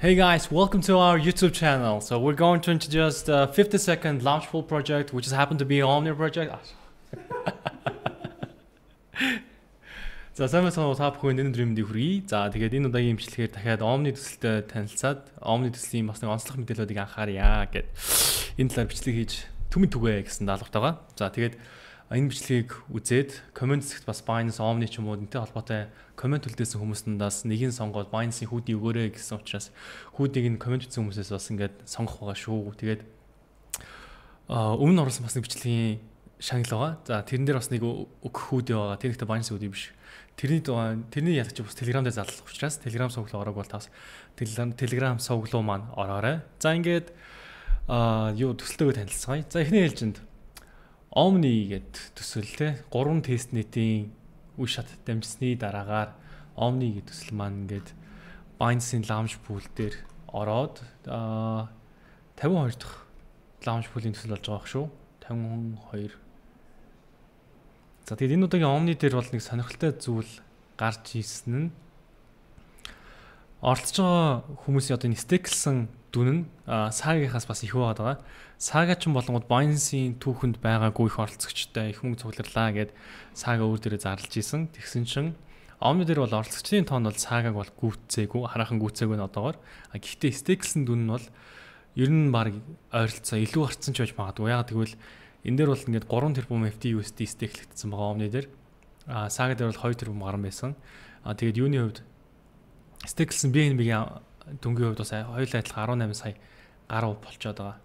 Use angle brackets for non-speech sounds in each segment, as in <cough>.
Hey guys, welcome to our YouTube channel. So we're going to introduce the 50 second Launchful project, which has happened to be an Omni project. <laughs> За сайн байна уу та бүхэн энэ өдрийн мэндийг хүргэе. За тэгээд энэ удаагийн имчилгээр дахиад Omni төсөлтөд танилцаад Omni төслийн бас нэг онцлог мэдээллүүдийг анхаарья гэд энэ талаар бичлэг хийж түмэн түгэ гэсэн даалгавтайгаа. За тэгээд энэ бичлэгийг үзээд коммент зэгт бас Binance Omni ч юм уу энтэй холбоотой коммент үлдээсэн хүмүүстээс нэгийг сонгоод Binance-ийн хүүдийг өгөөрэй гэсэн учраас хүүдийг нь коммент хийсэн хүмүүсээс бас ингээд сонгох байгаа шүү. Тэгээд өмнө нь орсон бас нэг бичлэгийн шагнал байгаа. За тэрэн дээр бас нэг өгөх хүүд байгаа. Тэр ихтэй Binance хүүд биш. Тэрний тэрний яг чи бас Telegram дээр зарлах учраас Telegram сувглуу ороог бол тас Telegram сувглуу маань ороорой. За ингээд а юу төсөлтөөгөө танилцгаая. За эхний хэлжинд Omni гэд төсөл те 3 тест нэтийн үе шат дамжсны дараагаар Omni гэд төсөл маань ингээд Binance-ийн launch pool дээр ороод 52 дахь launch pool-ийн төсөл болж байгаа шүү. 52. За тэгээд энэ удаагийн Omni дээр бол нэг сонирхолтой зүйл гарч ирсэн нь оролцож байгаа хүмүүсийн одоо энэ стеклсэн дүн нь саагийнхаас бас их байгаад байгаа. Саага ч юм болонгод Binance-ийн түүхэнд байгаагүй их оролцогчтой их мөнгө цугларлаа гэд саага өөр дээрээ зарлж исэн. Тэгсэн чинь Omni дээр бол оролцогчдын тоон бол саагаг бол гүйтцээгүй, хараахан гүйтцээгүй нь одоогор. Гэхдээ стеклсэн дүн нь бол ер нь баг ойролцоо илүү гарцсан ч байж магадгүй. Яг тэгвэл энэ дээр бол ингээд 3 тэрбум FT USD стеклэгдсэн байгаа Omni дээр. А саага дээр бол 2 тэрбум гарсан байсан. А тэгээд юуны хувьд Stacks-ын BNB-ийн дүнгийн хувьд бас хоёул адилхан 18 сая гаруй болчоод байгаа.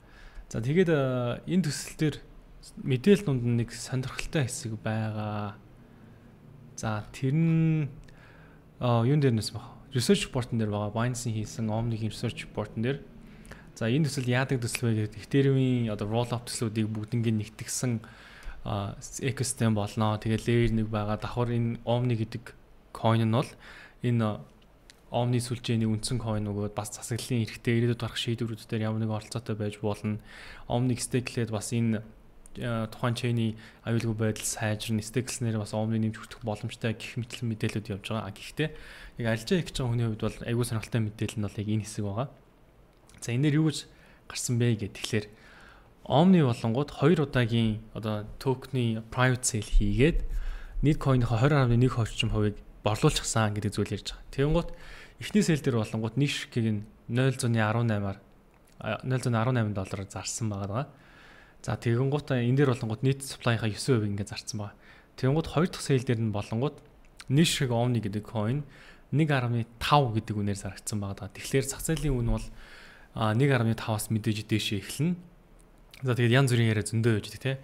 За тэгээд э, энэ төсөл дээр мэдээлэл дунд нэг сонирхолтой хэсэг байгаа. За тэр нь э, юун дээр нэс баг? Research report-ын дээр байгаа. Binance-ийн хийсэн Omni-гийн research report-ын дээр За энэ төсөл яадаг төсөл вэ гэдэг Ethereum-ийн одоо roll up төслүүдийг бүгднийг нэгтгэсэн экосистем болно. Тэгээ layer 1 байгаа. Давхар энэ Omni гэдэг coin нь бол энэ э, Omni сүлжээний үндсэн coin өгөөд бас засаглалын эрхтэй ирээдүйд гарах шийдвэрүүд дээр ямар нэг оролцоотой байж болно. Omni stakelээд бас энэ э, тухайн чэйний аюулгүй байдал сайжрна, стейклснээр бас Omni нэмж хүртэх боломжтой гэх мэтлэн мэдээлэлүүд явж байгаа. Гэхдээ яг альжаа их гэж байгаа хүний хувьд бол айгүй сонирхолтой мэдээлэл нь бол яг энэ хэсэг байгаа. За энэ дээр юу гэж гарсан бэ гэх тэгэхээр Omni болонгууд 2 удаагийн одоо токны private sale хийгээд нийт coin-ийнхаа 20.1 хувьчим хувийг борлуулчихсан гэдэг зүйл ярьж байгаа. Тэгэнгუთ эхний сел дээр болонгууд нишкийг нь 0.18-аар 0.18 доллараар зарсан байгаа. За тэгэнгуут энэ дээр болонгууд нийт supply-ийнхаа 9% ингээд зарсан байгаа. Тэгэнгуут хоёр дахь сел дээр нь болонгууд нишк Omni гэдэг coin 1.5 гэдэг үнээр зарагдсан байгаа. Тэгэхээр зах зээлийн үн бол 1.5-аас мэдээж дээшээ эхэлнэ. За тэгээд янз бүрийн яриа зөндөө байж дээ, тэ.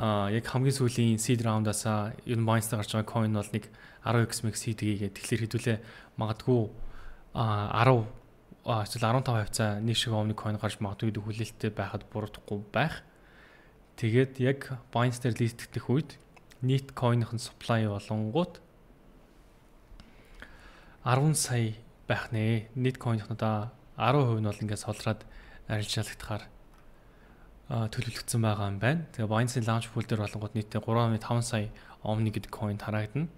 Аа яг хамгийн сүүлийн seed round-аас Binance-д гарч байгаа coin бол нэг 10x max seed гээгээ. Тэгэхээр хэдүүлээ магадгүй 10 эсвэл 15 хавцаа нэг шиг өмнө coin гарч магадгүй гэдэг хүлээлттэй байхад буруудахгүй байх. Тэгээд яг Binance дээр листдэх үед нийт coin-ийн supply болонгууд 10 сая байх нэ. Нийт coin-ийнхнуудаа 10% нь бол ингээд солираад арилжаалагдахаар төлөвлөгдсөн байгаа юм байна. Тэгээ Binance launch pool дээр болонгууд нийтдээ 3.5 сая Omni гэдэг coin тарагдана.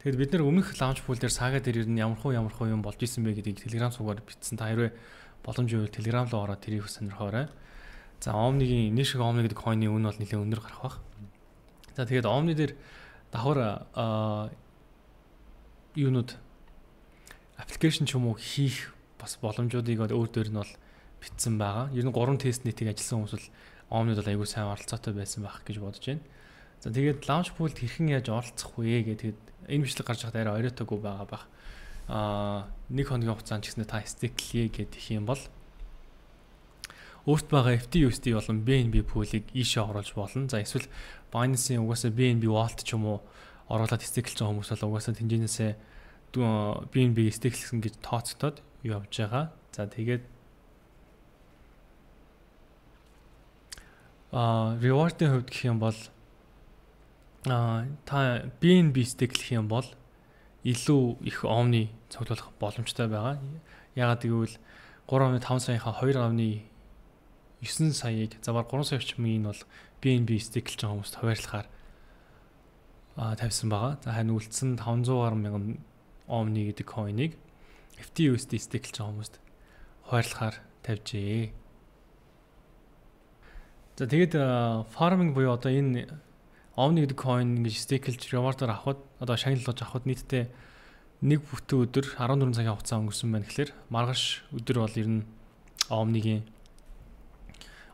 Тэгэд бид нэр өмнөх лаунж пул дээр сага дээр ер нь ямархуу ямархуу юм болж исэн бэ гэдгийг Telegram сугаар бичсэн. Та хэрвээ боломж байвал Telegram руу ороод тэрийг сонирхоорой. За Omni-гийн Nishig Omni гэдэг coin-ийн үн бол нэлээд өндөр гарах бах. За тэгээд Omni дээр давхар юунууд аппликейшн ч юм уу хийх бас боломжуудыг өөр дээр нь бол битсэн байгаа. Ер нь 3 тестний тийг ажилласан хүмүүс бол Omni-д бол айгүй сайн оролцоотой байсан байх гэж бодож байна. За тэгээд launch pool хэрхэн яаж оролцох вэ гэдэг энэ бичлэг гарч байхад арай оройтойгүй байгаа бах. Аа нэг хоногийн хугацаанд ч гэсэн та stake хийе гэдэг юм бол өөрт байгаа FTUSD болон BNB pool-ыг ийшээ оруулж болно. За эсвэл Binance-ийн угаасаа BNB wallet ч юм уу оруулаад стейклсэн хүмүүс бол угаасаа тэнцэнээсээ BNB стейклсэн гэж тооцогдоод явж байгаа. За тэгээд а reward-ийн хувьд гэх юм бол Аа та BNB стейклэх юм бол илүү их омны цуглуулах боломжтой байгаа. Ягаад гэвэл 3.5 саяынхаа 2.9 саяыг завар 3 сая орчмын нь бол BNB стейклж байгаа хүмүүст хуваарлахаар аа тавьсан байгаа. За харин үлдсэн 500 гаруй мянган омны гэдэг coin-ыг FTUSD стейклж байгаа хүмүүст хуваарлахаар тавьжээ. За тэгээд фарминг буюу одоо энэ Omni гэдэг coin ингэж stakeэлж reward-аар авахд одоо шагналж авахд нийтдээ нэг бүтэн өдөр 14 цагийн хугацаа өнгөрсөн байна гэхэлэр маргааш өдөр бол ер нь Omni-гийн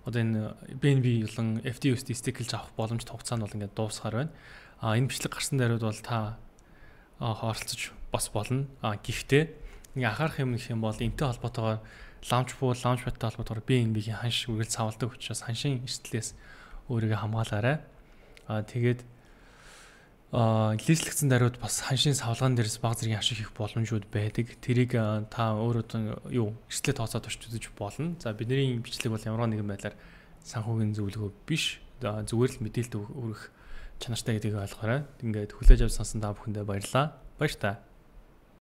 одоо энэ BNB болон FTUSD stakeэлж авах боломжтой хугацаа нь бол ингээд дуусгаар байна. А энэ бичлэг гарсан даруйд бол та хооролцож бас болно. А гэхдээ ингээ анхаарах юм гэх юм бол энтэй холбоотойгоор launch pool, launch pad-тай холбоотойгоор BNB-гийн ханш үргэлж савладаг учраас ханшийн эрсдлээс өөрийгөө хамгаалаарай Аа тэгээд аа лислэгдсэн даруйд бас ханшийн савлгаан дээрс баг зэргийн ашиг хийх боломжууд байдаг. Тэрийг та өөрөө юу эрсдлээ тооцоод орчуулж болно. За бидний бичлэг бол ямар нэгэн байдлаар санхүүгийн зөвлөгөө биш. Зүгээр л мэдээлэл өгөх чанартай гэдгийг ойлгоорой. Ингээд хүлээж авсансан та бүхэндээ баярлалаа. Баяр таа.